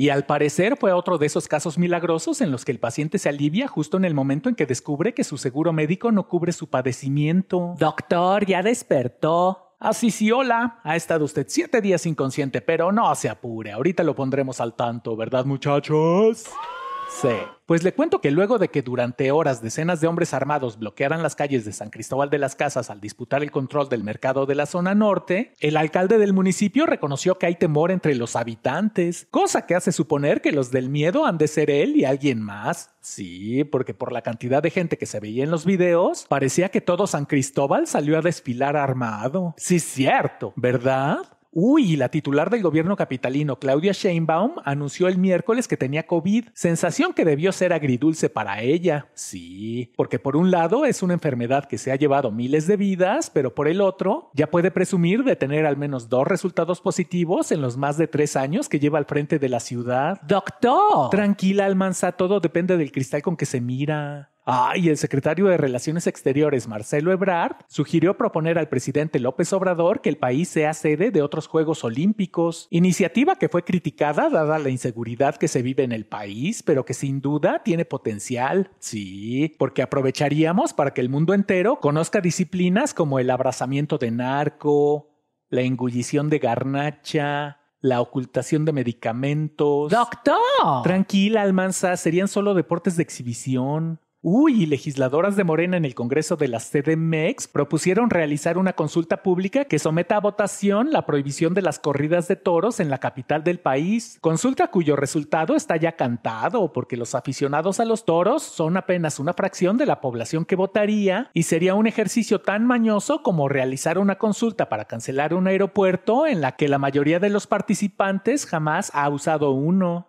Y al parecer fue otro de esos casos milagrosos en los que el paciente se alivia justo en el momento en que descubre que su seguro médico no cubre su padecimiento. Doctor, ya despertó. Así sí, hola. Ha estado usted siete días inconsciente, pero no se apure. Ahorita lo pondremos al tanto, ¿verdad, muchachos? Sí. Pues le cuento que luego de que durante horas decenas de hombres armados bloquearan las calles de San Cristóbal de las Casas al disputar el control del mercado de la zona norte, el alcalde del municipio reconoció que hay temor entre los habitantes, cosa que hace suponer que los del miedo han de ser él y alguien más. Sí, porque por la cantidad de gente que se veía en los videos, parecía que todo San Cristóbal salió a desfilar armado. Sí, cierto, ¿verdad? Uy, la titular del gobierno capitalino, Claudia Sheinbaum, anunció el miércoles que tenía COVID, sensación que debió ser agridulce para ella. Sí, porque por un lado es una enfermedad que se ha llevado miles de vidas, pero por el otro ya puede presumir de tener al menos dos resultados positivos en los más de tres años que lleva al frente de la ciudad. Doctor. Tranquila, Almanza, todo depende del cristal con que se mira. Ah, y el secretario de Relaciones Exteriores, Marcelo Ebrard, sugirió proponer al presidente López Obrador que el país sea sede de otros Juegos Olímpicos, iniciativa que fue criticada dada la inseguridad que se vive en el país, pero que sin duda tiene potencial, sí, porque aprovecharíamos para que el mundo entero conozca disciplinas como el abrazamiento de narco, la engullición de garnacha, la ocultación de medicamentos. ¡Doctor! Tranquila, Almanza, serían solo deportes de exhibición. Uy, legisladoras de Morena en el Congreso de la CDMEX propusieron realizar una consulta pública que someta a votación la prohibición de las corridas de toros en la capital del país, consulta cuyo resultado está ya cantado porque los aficionados a los toros son apenas una fracción de la población que votaría y sería un ejercicio tan mañoso como realizar una consulta para cancelar un aeropuerto en la que la mayoría de los participantes jamás ha usado uno.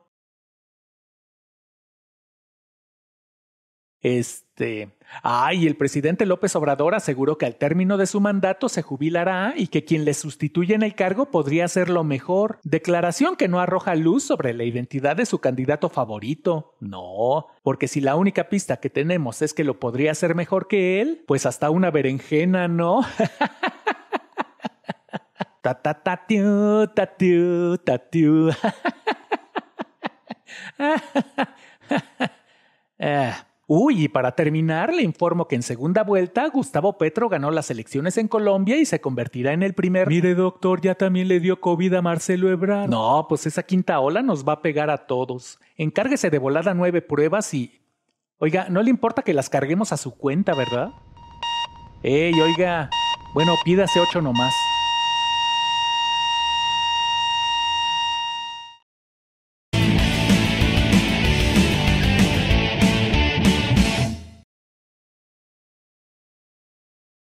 Este, ay, el presidente López Obrador aseguró que al término de su mandato se jubilará y que quien le sustituya en el cargo podría hacerlo mejor. Declaración que no arroja luz sobre la identidad de su candidato favorito. No, porque si la única pista que tenemos es que lo podría hacer mejor que él, pues hasta una berenjena, ¿no? ta ta ta ta ta Uy, y para terminar, le informo que en segunda vuelta Gustavo Petro ganó las elecciones en Colombia y se convertirá en el primer. Mire, doctor, ya también le dio COVID a Marcelo Ebrard. No, pues esa quinta ola nos va a pegar a todos. Encárguese de volada nueve pruebas y. Oiga, no le importa que las carguemos a su cuenta, ¿verdad? Ey, oiga. Bueno, pídase ocho nomás.